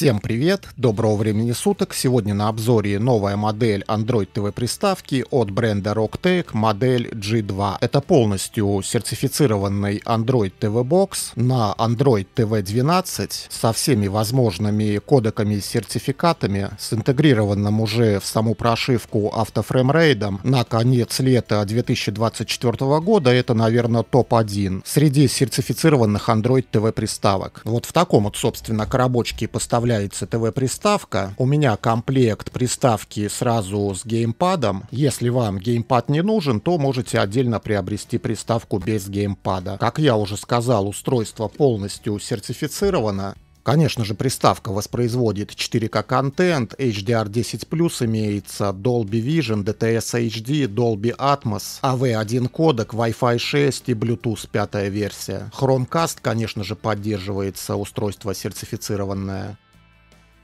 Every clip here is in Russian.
Всем привет, доброго времени суток. Сегодня на обзоре новая модель Android TV приставки от бренда Rocktech, модель G2. Это полностью сертифицированный Android TV Box на Android TV 12 со всеми возможными кодеками и сертификатами, с интегрированным уже в саму прошивку автофреймрейдом на конец лета 2024 года. Это, наверное, топ-1 среди сертифицированных Android TV приставок. Вот в таком вот, собственно, коробочке поставляется добавляется ТВ-приставка. У меня комплект приставки сразу с геймпадом. Если вам геймпад не нужен, то можете отдельно приобрести приставку без геймпада. Как я уже сказал, устройство полностью сертифицировано. Конечно же, приставка воспроизводит 4К контент, HDR10+, имеется Dolby Vision, DTS HD, Dolby Atmos, AV1 кодек, Wi-Fi 6 и Bluetooth пятая версия. Chromecast, конечно же, поддерживается, устройство сертифицированное.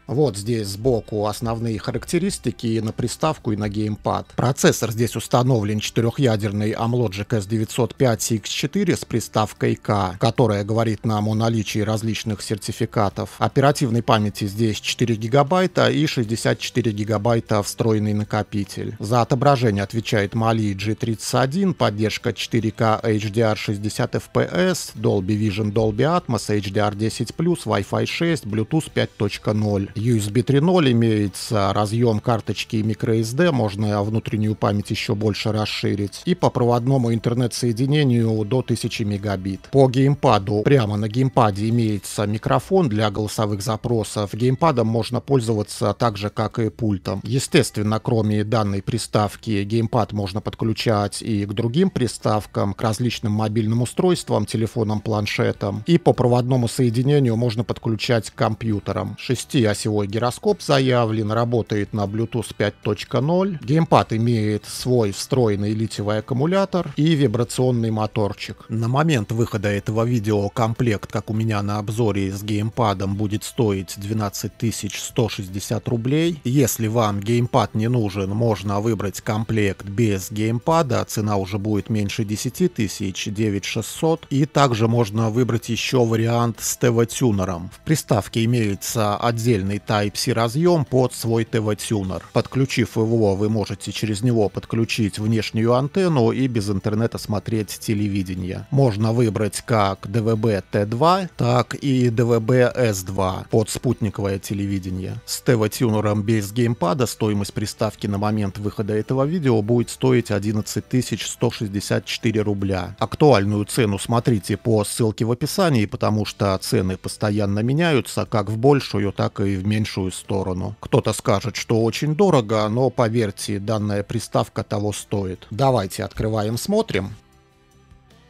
Вот здесь сбоку основные характеристики на приставку и на геймпад. Процессор здесь установлен четырехъядерный Amlogic S905X4 с приставкой K, которая говорит нам о наличии различных сертификатов. Оперативной памяти здесь 4 гигабайта и 64 гигабайта встроенный накопитель. За отображение отвечает Mali G31, поддержка 4K HDR 60 FPS, Dolby Vision, Dolby Atmos, HDR 10+, Wi-Fi 6, Bluetooth 5.0. USB 3.0 имеется, разъем карточки microSD, можно внутреннюю память еще больше расширить, и по проводному интернет-соединению до 1000 мегабит. По геймпаду, прямо на геймпаде имеется микрофон для голосовых запросов, геймпадом можно пользоваться так же, как и пультом. Естественно, кроме данной приставки, геймпад можно подключать и к другим приставкам, к различным мобильным устройствам, телефонам, планшетам, и по проводному соединению можно подключать к компьютерам. 6 всего гироскоп заявлен, работает на Bluetooth 5.0, геймпад имеет свой встроенный литиевый аккумулятор и вибрационный моторчик. На момент выхода этого видео комплект, как у меня на обзоре с геймпадом, будет стоить 12 160 рублей. Если вам геймпад не нужен, можно выбрать комплект без геймпада, цена уже будет меньше 10 тысяч, 9600. И также можно выбрать еще вариант с ТВ-тюнером. В приставке имеется отдельный специальный Type-C разъем под свой ТВ-тюнер. Подключив его, вы можете через него подключить внешнюю антенну и без интернета смотреть телевидение. Можно выбрать как DVB T2, так и DVB S2 под спутниковое телевидение. С ТВ-тюнером без геймпада стоимость приставки на момент выхода этого видео будет стоить 11 164 рубля. Актуальную цену смотрите по ссылке в описании, потому что цены постоянно меняются как в большую, так и в меньшую сторону. Кто-то скажет, что очень дорого, но поверьте, данная приставка того стоит. Давайте открываем, смотрим.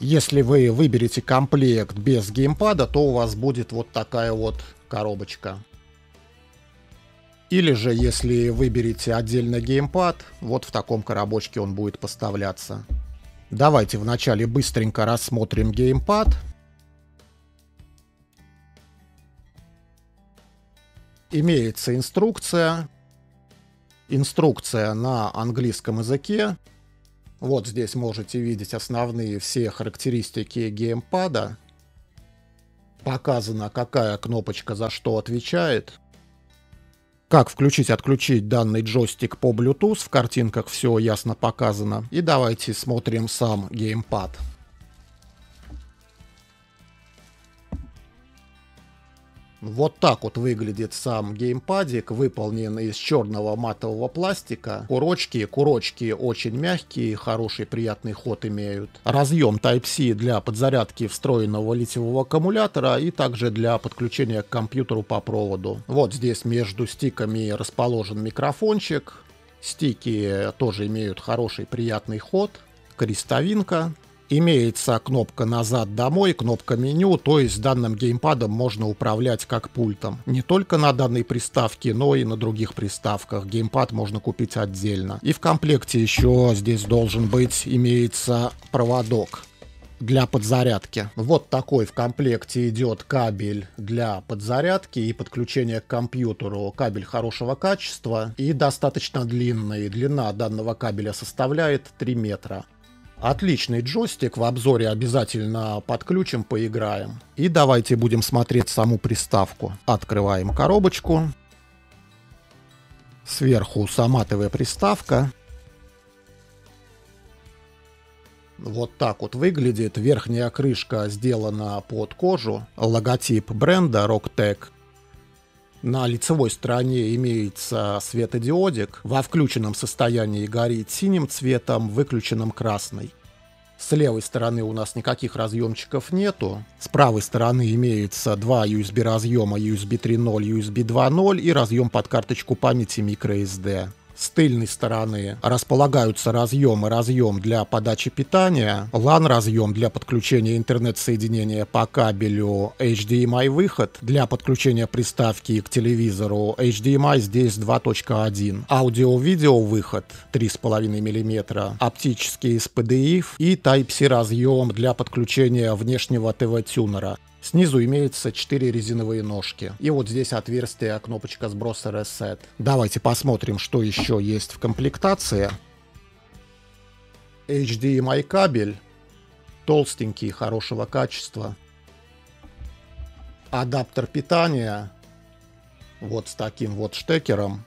Если вы выберете комплект без геймпада, то у вас будет вот такая вот коробочка. Или же, если выберете отдельно геймпад, вот в таком коробочке он будет поставляться. Давайте вначале быстренько рассмотрим геймпад. имеется инструкция, инструкция на английском языке. Вот здесь можете видеть основные все характеристики геймпада. Показано, какая кнопочка за что отвечает. Как включить-отключить данный джойстик по Bluetooth, в картинках все ясно показано. И давайте смотрим сам геймпад. Вот так вот выглядит сам геймпадик, выполнен из черного матового пластика. Курочки, курочки очень мягкие, хороший приятный ход имеют. Разъем Type-C для подзарядки встроенного литиевого аккумулятора и также для подключения к компьютеру по проводу. Вот здесь между стиками расположен микрофончик. Стики тоже имеют хороший приятный ход. Крестовинка, Имеется кнопка «Назад домой», кнопка «Меню», то есть данным геймпадом можно управлять как пультом. Не только на данной приставке, но и на других приставках. Геймпад можно купить отдельно. И в комплекте еще здесь должен быть имеется проводок для подзарядки. Вот такой в комплекте идет кабель для подзарядки и подключения к компьютеру. Кабель хорошего качества и достаточно длинный. Длина данного кабеля составляет 3 метра. Отличный джойстик, в обзоре обязательно подключим, поиграем. И давайте будем смотреть саму приставку. Открываем коробочку. Сверху сама ТВ-приставка. Вот так вот выглядит. Верхняя крышка сделана под кожу. Логотип бренда Rocktech на лицевой стороне имеется светодиодик. Во включенном состоянии горит синим цветом, выключенным красный. С левой стороны у нас никаких разъемчиков нету. С правой стороны имеется два USB разъема USB 3.0, USB 2.0 и разъем под карточку памяти microSD. С тыльной стороны располагаются разъем и разъем для подачи питания, LAN-разъем для подключения интернет-соединения по кабелю, HDMI-выход для подключения приставки к телевизору, HDMI здесь 2.1, аудио-видео выход 3,5 мм, оптический SPDIF и Type-C разъем для подключения внешнего ТВ-тюнера. Снизу имеется 4 резиновые ножки. И вот здесь отверстие, кнопочка сброса Reset. Давайте посмотрим, что еще есть в комплектации. HDMI кабель. Толстенький, хорошего качества. Адаптер питания. Вот с таким вот штекером.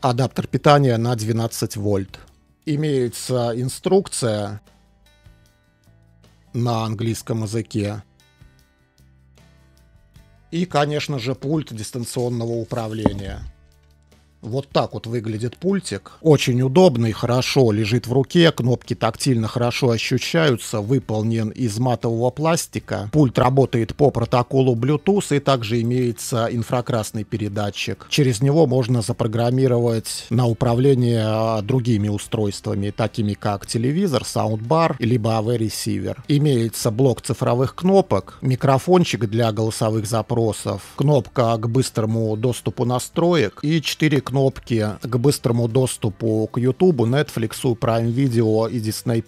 Адаптер питания на 12 вольт. Имеется инструкция на английском языке. И, конечно же, пульт дистанционного управления – вот так вот выглядит пультик. Очень удобный, хорошо лежит в руке, кнопки тактильно хорошо ощущаются, выполнен из матового пластика. Пульт работает по протоколу Bluetooth и также имеется инфракрасный передатчик. Через него можно запрограммировать на управление а, другими устройствами, такими как телевизор, саундбар, либо AV-ресивер. Имеется блок цифровых кнопок, микрофончик для голосовых запросов, кнопка к быстрому доступу настроек и 4 кнопки кнопки к быстрому доступу к YouTube, Netflix, Prime Video и Disney+.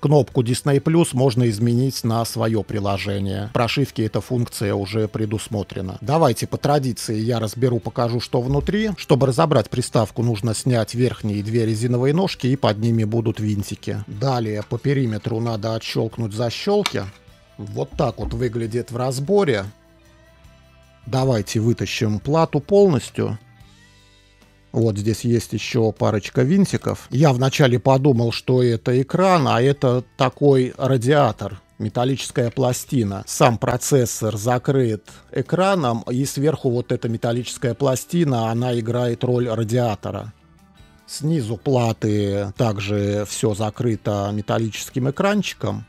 Кнопку Disney Plus можно изменить на свое приложение. Прошивки эта функция уже предусмотрена. Давайте по традиции я разберу, покажу, что внутри. Чтобы разобрать приставку, нужно снять верхние две резиновые ножки и под ними будут винтики. Далее по периметру надо отщелкнуть защелки. Вот так вот выглядит в разборе. Давайте вытащим плату полностью. Вот здесь есть еще парочка винтиков. Я вначале подумал, что это экран, а это такой радиатор, металлическая пластина. Сам процессор закрыт экраном, и сверху вот эта металлическая пластина, она играет роль радиатора. Снизу платы также все закрыто металлическим экранчиком.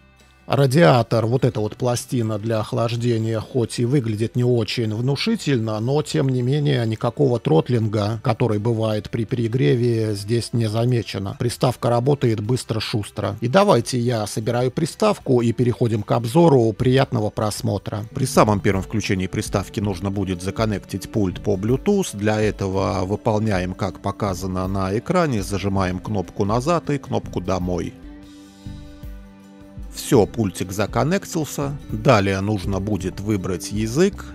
Радиатор, вот эта вот пластина для охлаждения, хоть и выглядит не очень внушительно, но тем не менее никакого тротлинга, который бывает при перегреве, здесь не замечено. Приставка работает быстро-шустро. И давайте я собираю приставку и переходим к обзору. Приятного просмотра. При самом первом включении приставки нужно будет законнектить пульт по Bluetooth. Для этого выполняем, как показано на экране, зажимаем кнопку назад и кнопку домой. Все, пультик законнектился. Далее нужно будет выбрать язык,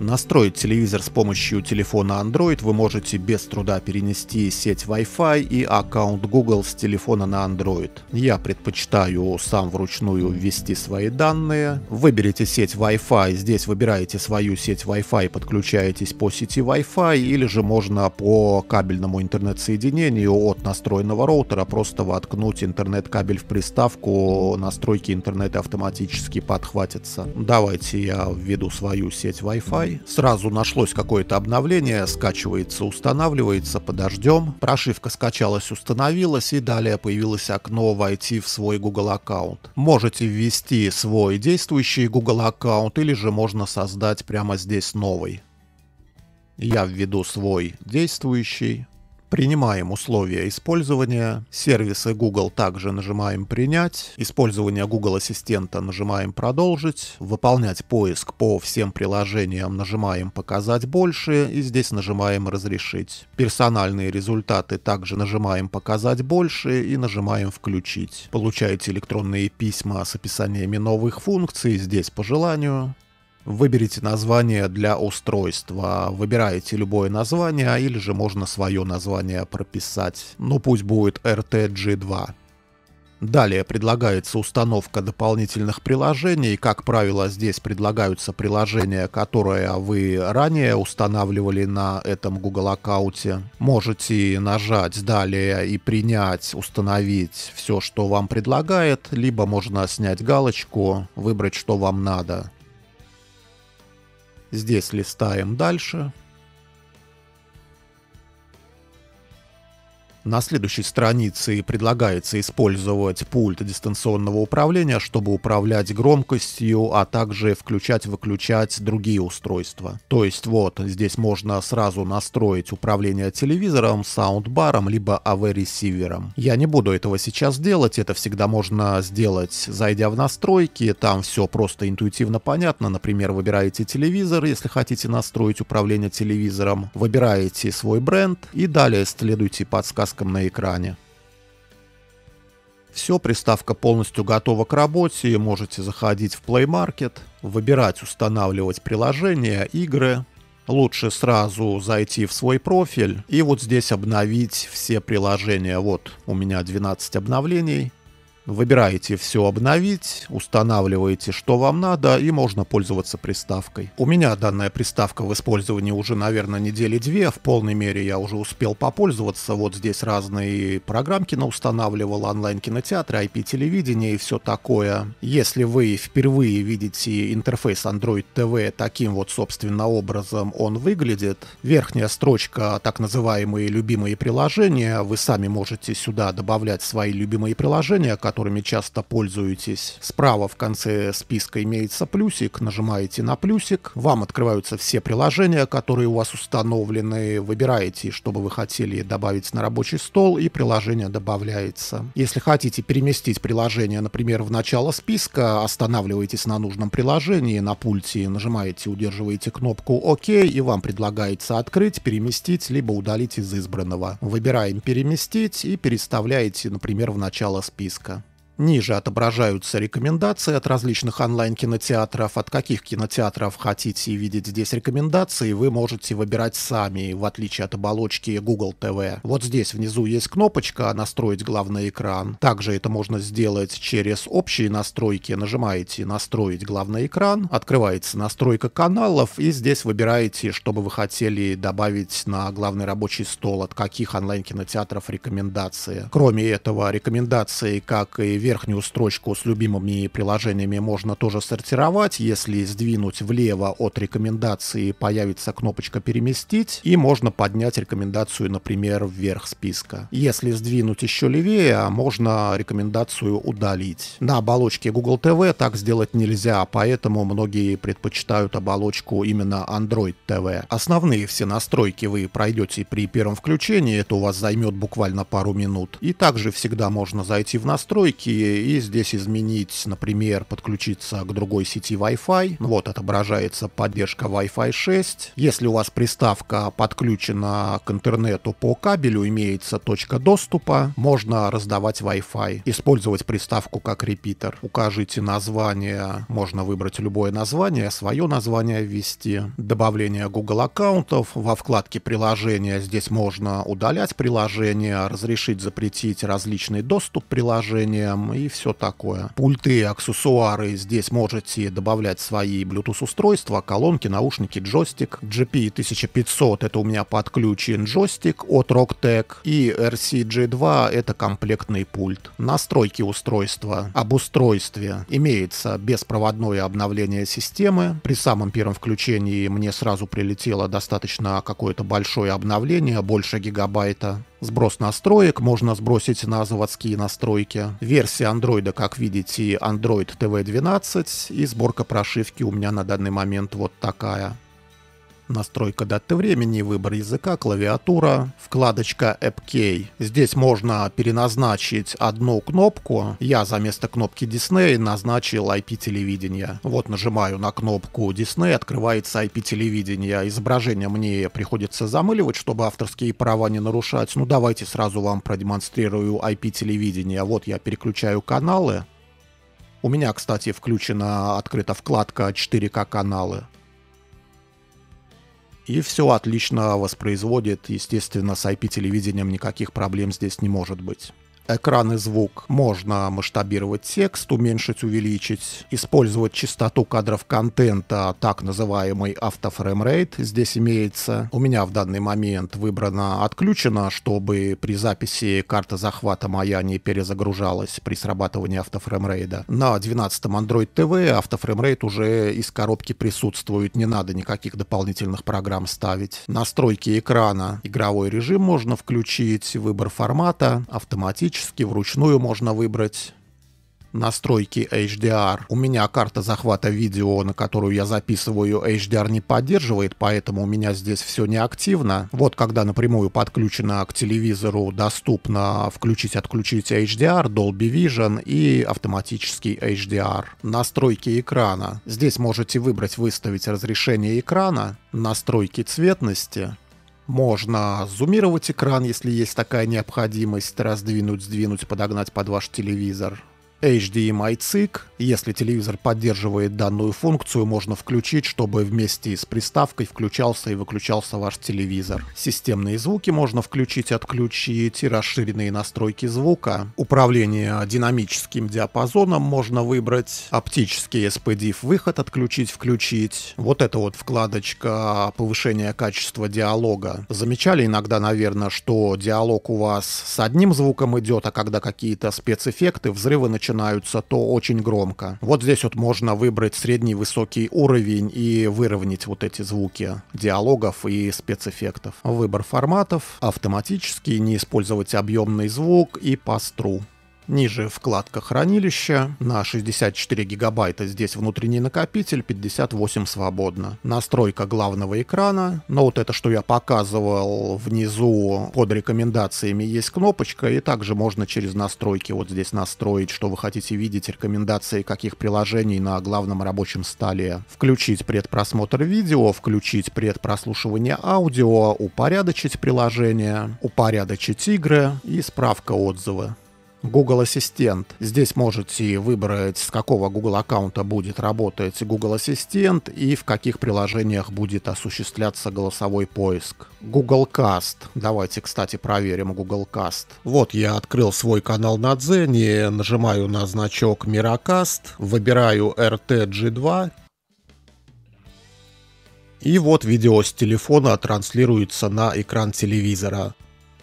Настроить телевизор с помощью телефона Android вы можете без труда перенести сеть Wi-Fi и аккаунт Google с телефона на Android. Я предпочитаю сам вручную ввести свои данные. Выберите сеть Wi-Fi, здесь выбираете свою сеть Wi-Fi, подключаетесь по сети Wi-Fi или же можно по кабельному интернет-соединению от настроенного роутера просто воткнуть интернет-кабель в приставку, настройки интернета автоматически подхватятся. Давайте я введу свою сеть Wi-Fi Wi-Fi, сразу нашлось какое-то обновление, скачивается, устанавливается, подождем. Прошивка скачалась, установилась и далее появилось окно «Войти в свой Google аккаунт». Можете ввести свой действующий Google аккаунт или же можно создать прямо здесь новый. Я введу свой действующий. Принимаем условия использования. Сервисы Google также нажимаем «Принять». Использование Google Ассистента нажимаем «Продолжить». Выполнять поиск по всем приложениям нажимаем «Показать больше» и здесь нажимаем «Разрешить». Персональные результаты также нажимаем «Показать больше» и нажимаем «Включить». Получаете электронные письма с описаниями новых функций, здесь по желанию. Выберите название для устройства. Выбираете любое название, или же можно свое название прописать. Ну пусть будет RTG2. Далее предлагается установка дополнительных приложений. Как правило, здесь предлагаются приложения, которые вы ранее устанавливали на этом Google аккаунте. Можете нажать «Далее» и принять, установить все, что вам предлагает, либо можно снять галочку, выбрать, что вам надо. Здесь листаем дальше. На следующей странице предлагается использовать пульт дистанционного управления, чтобы управлять громкостью, а также включать-выключать другие устройства. То есть вот, здесь можно сразу настроить управление телевизором, саундбаром, либо AV-ресивером. Я не буду этого сейчас делать, это всегда можно сделать, зайдя в настройки, там все просто интуитивно понятно, например, выбираете телевизор, если хотите настроить управление телевизором, выбираете свой бренд и далее следуйте подсказкам краскам на экране. Все, приставка полностью готова к работе, можете заходить в Play Market, выбирать, устанавливать приложения, игры. Лучше сразу зайти в свой профиль и вот здесь обновить все приложения. Вот у меня 12 обновлений. Выбираете «Все обновить», устанавливаете, что вам надо, и можно пользоваться приставкой. У меня данная приставка в использовании уже, наверное, недели две. В полной мере я уже успел попользоваться. Вот здесь разные программки наустанавливал, онлайн-кинотеатры, IP-телевидение и все такое. Если вы впервые видите интерфейс Android TV таким вот, собственно, образом он выглядит, верхняя строчка так называемые любимые приложения, вы сами можете сюда добавлять свои любимые приложения, которые которыми часто пользуетесь. Справа в конце списка имеется плюсик, нажимаете на плюсик, вам открываются все приложения, которые у вас установлены, выбираете, что бы вы хотели добавить на рабочий стол, и приложение добавляется. Если хотите переместить приложение, например, в начало списка, останавливаетесь на нужном приложении, на пульте нажимаете, удерживаете кнопку «Ок», и вам предлагается открыть, переместить, либо удалить из избранного. Выбираем «Переместить» и переставляете, например, в начало списка. Ниже отображаются рекомендации от различных онлайн-кинотеатров, от каких кинотеатров хотите видеть здесь рекомендации, вы можете выбирать сами, в отличие от оболочки Google TV. Вот здесь внизу есть кнопочка «Настроить главный экран». Также это можно сделать через общие настройки. Нажимаете «Настроить главный экран», открывается настройка каналов и здесь выбираете, что бы вы хотели добавить на главный рабочий стол, от каких онлайн-кинотеатров рекомендации. Кроме этого, рекомендации, как и верхнюю строчку с любимыми приложениями можно тоже сортировать. Если сдвинуть влево от рекомендации, появится кнопочка «Переместить», и можно поднять рекомендацию, например, вверх списка. Если сдвинуть еще левее, можно рекомендацию удалить. На оболочке Google TV так сделать нельзя, поэтому многие предпочитают оболочку именно Android TV. Основные все настройки вы пройдете при первом включении, это у вас займет буквально пару минут. И также всегда можно зайти в настройки технологии и здесь изменить, например, подключиться к другой сети Wi-Fi. Вот отображается поддержка Wi-Fi 6. Если у вас приставка подключена к интернету по кабелю, имеется точка доступа, можно раздавать Wi-Fi. Использовать приставку как репитер. Укажите название, можно выбрать любое название, свое название ввести. Добавление Google аккаунтов во вкладке приложения. Здесь можно удалять приложение, разрешить запретить различный доступ приложениям, и все такое. Пульты, аксессуары здесь можете добавлять свои Bluetooth-устройства, колонки, наушники, джойстик. GP1500 это у меня подключен джойстик от RockTech и RCG2 это комплектный пульт. Настройки устройства. Об устройстве имеется беспроводное обновление системы. При самом первом включении мне сразу прилетело достаточно какое-то большое обновление, больше гигабайта. Сброс настроек можно сбросить на заводские настройки. Версия версии Android, как видите, Android TV 12 и сборка прошивки у меня на данный момент вот такая настройка даты времени, выбор языка, клавиатура, вкладочка AppKey. Здесь можно переназначить одну кнопку. Я за место кнопки Disney назначил IP телевидения. Вот нажимаю на кнопку Disney, открывается IP телевидение. Изображение мне приходится замыливать, чтобы авторские права не нарушать. Ну давайте сразу вам продемонстрирую IP телевидение. Вот я переключаю каналы. У меня, кстати, включена открыта вкладка 4К каналы. И все отлично воспроизводит. Естественно, с IP-телевидением никаких проблем здесь не может быть экран и звук. Можно масштабировать текст, уменьшить, увеличить, использовать частоту кадров контента, так называемый автофреймрейт здесь имеется. У меня в данный момент выбрано отключено, чтобы при записи карта захвата моя не перезагружалась при срабатывании автофреймрейда. На 12 Android TV автофреймрейт уже из коробки присутствует, не надо никаких дополнительных программ ставить. Настройки экрана, игровой режим можно включить, выбор формата автоматически практически вручную можно выбрать настройки HDR. У меня карта захвата видео, на которую я записываю, HDR не поддерживает, поэтому у меня здесь все не активно. Вот когда напрямую подключено к телевизору, доступно включить-отключить HDR, Dolby Vision и автоматический HDR. Настройки экрана. Здесь можете выбрать выставить разрешение экрана, настройки цветности, можно зумировать экран, если есть такая необходимость, раздвинуть, сдвинуть, подогнать под ваш телевизор. HDMI цик, если телевизор поддерживает данную функцию, можно включить, чтобы вместе с приставкой включался и выключался ваш телевизор. Системные звуки можно включить, отключить и расширенные настройки звука. Управление динамическим диапазоном можно выбрать. Оптический SPDIF выход отключить, включить. Вот это вот вкладочка повышения качества диалога. Замечали иногда, наверное, что диалог у вас с одним звуком идет, а когда какие-то спецэффекты, взрывы начинаются начинаются, то очень громко. Вот здесь вот можно выбрать средний высокий уровень и выровнять вот эти звуки диалогов и спецэффектов. Выбор форматов автоматически не использовать объемный звук и пастру. Ниже вкладка Хранилище. на 64 гигабайта здесь внутренний накопитель, 58 свободно. Настройка главного экрана, но вот это, что я показывал внизу под рекомендациями есть кнопочка, и также можно через настройки вот здесь настроить, что вы хотите видеть, рекомендации каких приложений на главном рабочем столе. Включить предпросмотр видео, включить предпрослушивание аудио, упорядочить приложение, упорядочить игры и справка отзывы. Google Ассистент. Здесь можете выбрать, с какого Google аккаунта будет работать Google Ассистент и в каких приложениях будет осуществляться голосовой поиск. Google Cast. Давайте, кстати, проверим Google Cast. Вот я открыл свой канал на Дзене, нажимаю на значок Миракаст, выбираю RTG2 и вот видео с телефона транслируется на экран телевизора.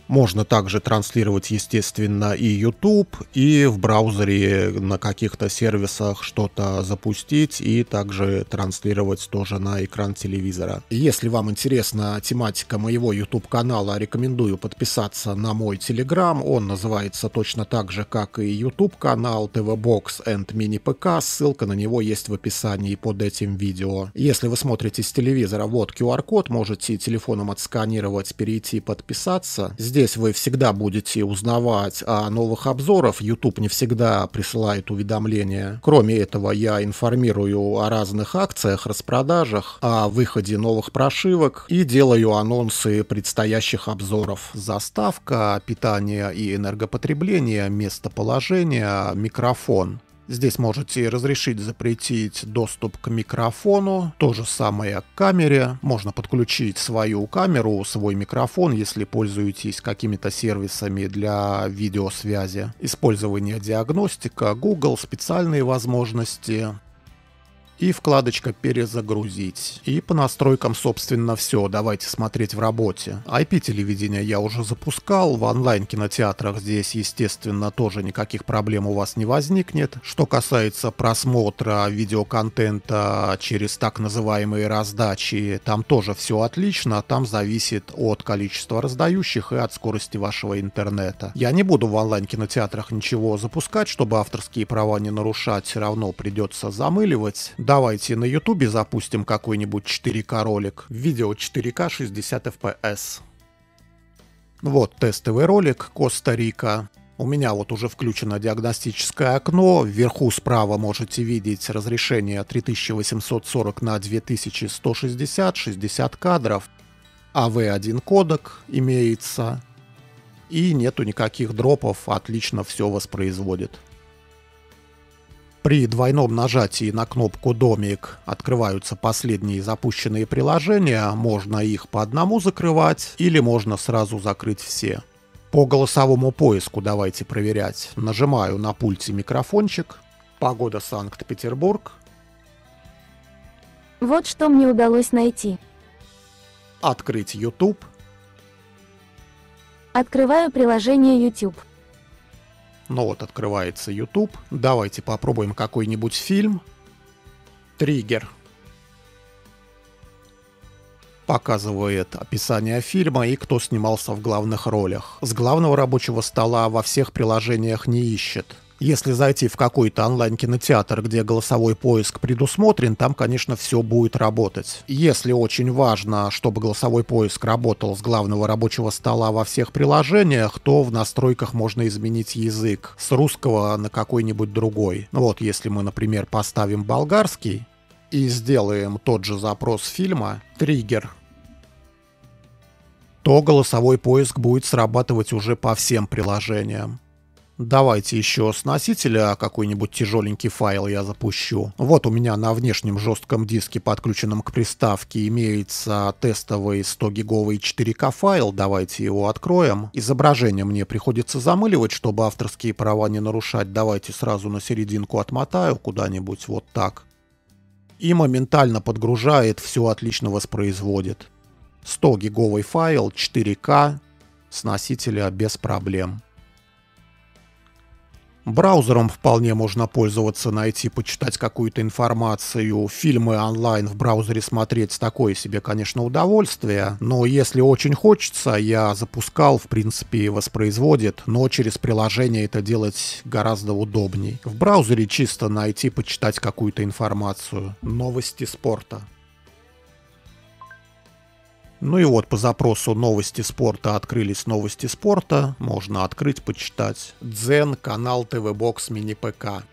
Можно также транслировать, естественно, и YouTube, и в браузере на каких-то сервисах что-то запустить, и также транслировать тоже на экран телевизора. Если вам интересна тематика моего YouTube-канала, рекомендую подписаться на мой Telegram. Он называется точно так же, как и YouTube-канал TV Box and Mini PK. Ссылка на него есть в описании под этим видео. Если вы смотрите с телевизора, вот QR-код, можете телефоном отсканировать, перейти, и подписаться. Здесь здесь вы всегда будете узнавать о новых обзорах. YouTube не всегда присылает уведомления. Кроме этого, я информирую о разных акциях, распродажах, о выходе новых прошивок и делаю анонсы предстоящих обзоров. Заставка, питание и энергопотребление, местоположение, микрофон. Здесь можете разрешить, запретить доступ к микрофону. То же самое к камере. Можно подключить свою камеру, свой микрофон, если пользуетесь какими-то сервисами для видеосвязи. Использование диагностика, Google, специальные возможности и вкладочка «Перезагрузить». И по настройкам, собственно, все. Давайте смотреть в работе. IP-телевидение я уже запускал. В онлайн-кинотеатрах здесь, естественно, тоже никаких проблем у вас не возникнет. Что касается просмотра видеоконтента через так называемые раздачи, там тоже все отлично. Там зависит от количества раздающих и от скорости вашего интернета. Я не буду в онлайн-кинотеатрах ничего запускать, чтобы авторские права не нарушать, все равно придется замыливать давайте на ютубе запустим какой-нибудь 4К ролик. Видео 4К 60 FPS. Вот тестовый ролик Коста-Рика. У меня вот уже включено диагностическое окно. Вверху справа можете видеть разрешение 3840 на 2160, 60 кадров. AV1 а кодек имеется. И нету никаких дропов, отлично все воспроизводит. При двойном нажатии на кнопку «Домик» открываются последние запущенные приложения, можно их по одному закрывать или можно сразу закрыть все. По голосовому поиску давайте проверять. Нажимаю на пульте микрофончик. Погода Санкт-Петербург. Вот что мне удалось найти. Открыть YouTube. Открываю приложение YouTube. Ну вот, открывается YouTube. Давайте попробуем какой-нибудь фильм. Триггер. Показывает описание фильма и кто снимался в главных ролях. С главного рабочего стола во всех приложениях не ищет. Если зайти в какой-то онлайн-кинотеатр, где голосовой поиск предусмотрен, там, конечно, все будет работать. Если очень важно, чтобы голосовой поиск работал с главного рабочего стола во всех приложениях, то в настройках можно изменить язык с русского на какой-нибудь другой. Ну вот если мы, например, поставим болгарский и сделаем тот же запрос фильма «Триггер», то голосовой поиск будет срабатывать уже по всем приложениям. Давайте еще с носителя какой-нибудь тяжеленький файл я запущу. Вот у меня на внешнем жестком диске, подключенном к приставке, имеется тестовый 100-гиговый 4К файл. Давайте его откроем. Изображение мне приходится замыливать, чтобы авторские права не нарушать. Давайте сразу на серединку отмотаю куда-нибудь вот так. И моментально подгружает, все отлично воспроизводит. 100-гиговый файл 4К с носителя без проблем. Браузером вполне можно пользоваться, найти, почитать какую-то информацию, фильмы онлайн в браузере смотреть, такое себе, конечно, удовольствие, но если очень хочется, я запускал, в принципе, воспроизводит, но через приложение это делать гораздо удобней. В браузере чисто найти, почитать какую-то информацию. Новости спорта. Ну и вот по запросу новости спорта открылись новости спорта. Можно открыть, почитать. Дзен, канал ТВ Бокс, мини ПК.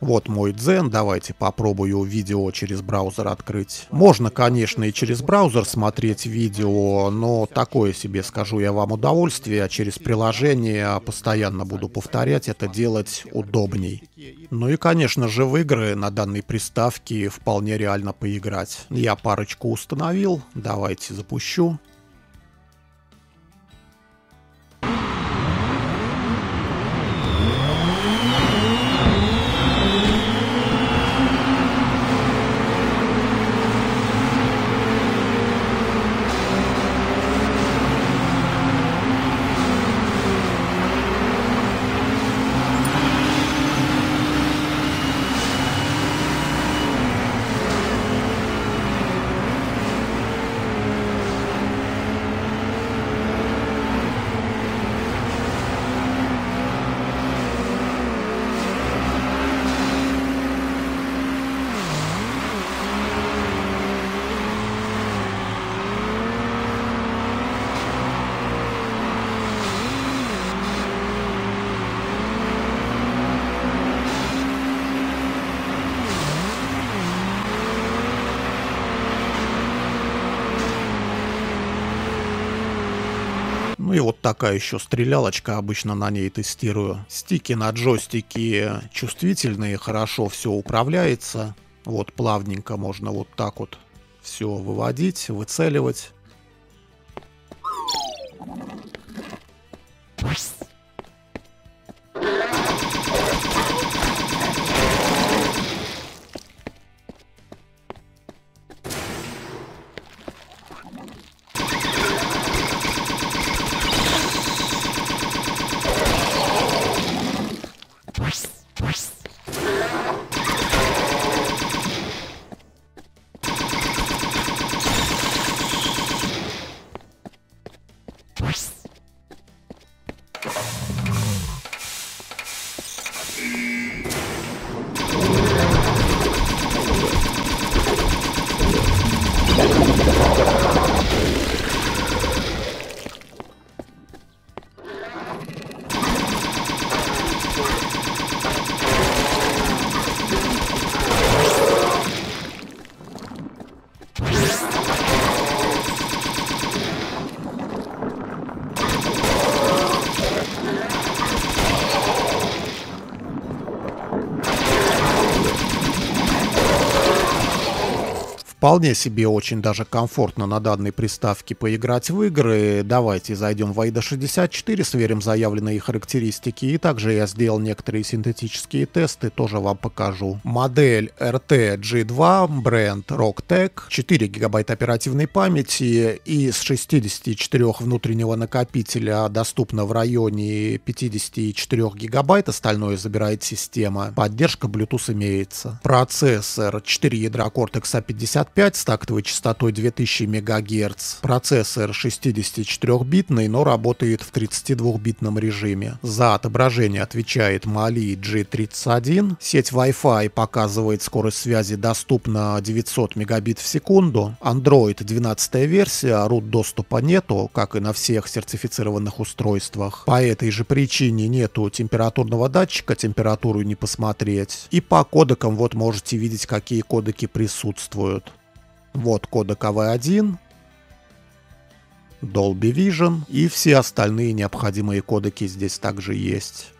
Вот мой дзен, давайте попробую видео через браузер открыть. Можно, конечно, и через браузер смотреть видео, но такое себе скажу я вам удовольствие, А через приложение постоянно буду повторять, это делать удобней. Ну и, конечно же, в игры на данной приставке вполне реально поиграть. Я парочку установил, давайте запущу. Ну и вот такая еще стрелялочка, обычно на ней тестирую. Стики на джойстике чувствительные, хорошо все управляется. Вот плавненько можно вот так вот все выводить, выцеливать. вполне себе очень даже комфортно на данной приставке поиграть в игры. Давайте зайдем в AIDA 64, сверим заявленные характеристики. И также я сделал некоторые синтетические тесты, тоже вам покажу. Модель RT G2, бренд RockTech, 4 гигабайта оперативной памяти и с 64 внутреннего накопителя доступно в районе 54 гигабайт, остальное забирает система. Поддержка Bluetooth имеется. Процессор 4 ядра Cortex A50 255 с тактовой частотой 2000 МГц. Процессор 64-битный, но работает в 32-битном режиме. За отображение отвечает Mali G31. Сеть Wi-Fi показывает скорость связи доступна 900 мегабит в секунду. Android 12 версия, root доступа нету, как и на всех сертифицированных устройствах. По этой же причине нету температурного датчика, температуру не посмотреть. И по кодекам вот можете видеть, какие кодеки присутствуют. Вот кодек AV1, Dolby Vision и все остальные необходимые кодеки здесь также есть.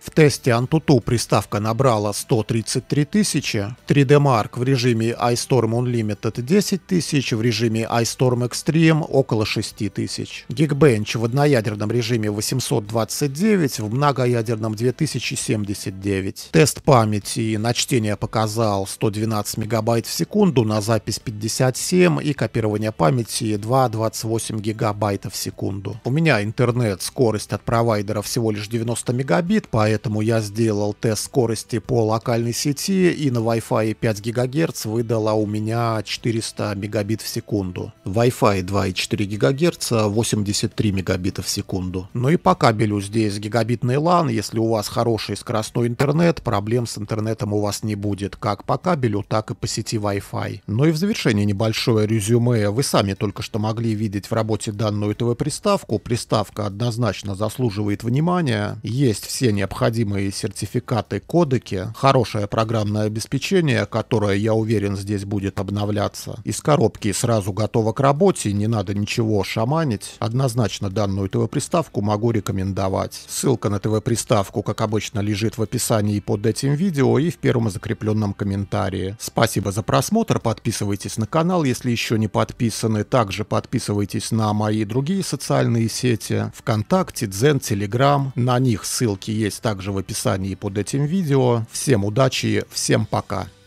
В тесте Antutu приставка набрала 133 тысячи, 3D Mark в режиме iStorm Unlimited 10 тысяч, в режиме iStorm Extreme около 6 тысяч. Geekbench в одноядерном режиме 829, в многоядерном 2079. Тест памяти на чтение показал 112 мегабайт в секунду, на запись 57 и копирование памяти 2,28 гигабайта в секунду. У меня интернет скорость от провайдера всего лишь 90 мегабит, поэтому Поэтому я сделал тест скорости по локальной сети, и на Wi-Fi 5 ГГц выдала у меня 400 мегабит в секунду. Wi-Fi 2,4 ГГц 83 мегабита в секунду. Ну и по кабелю здесь гигабитный LAN, если у вас хороший скоростной интернет, проблем с интернетом у вас не будет, как по кабелю, так и по сети Wi-Fi. Ну и в завершение небольшое резюме. Вы сами только что могли видеть в работе данную ТВ-приставку. Приставка однозначно заслуживает внимания. Есть все необходимые необходимые сертификаты, кодеки, хорошее программное обеспечение, которое, я уверен, здесь будет обновляться, из коробки сразу готово к работе, не надо ничего шаманить, однозначно данную ТВ-приставку могу рекомендовать. Ссылка на ТВ-приставку, как обычно, лежит в описании под этим видео и в первом закрепленном комментарии. Спасибо за просмотр, подписывайтесь на канал, если еще не подписаны, также подписывайтесь на мои другие социальные сети, ВКонтакте, Дзен, Телеграм, на них ссылки есть также в описании под этим видео. Всем удачи, всем пока!